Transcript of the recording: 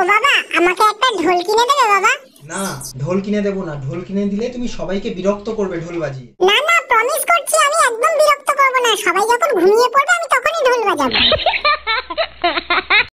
ও বাবা আমাকে একটা ঢোল কিনে দেবে বাবা না ঢোল কিনে দেবো না ঢোল কিনে দিলে তুমি সবাইকে বিরক্ত করবে ঢোল বাজি না না প্রমিস করছি আমি একদম বিরক্ত করব না সবাই যখন ঘুমিয়ে পড়বে আমি তখনই ঢোল বাজাবো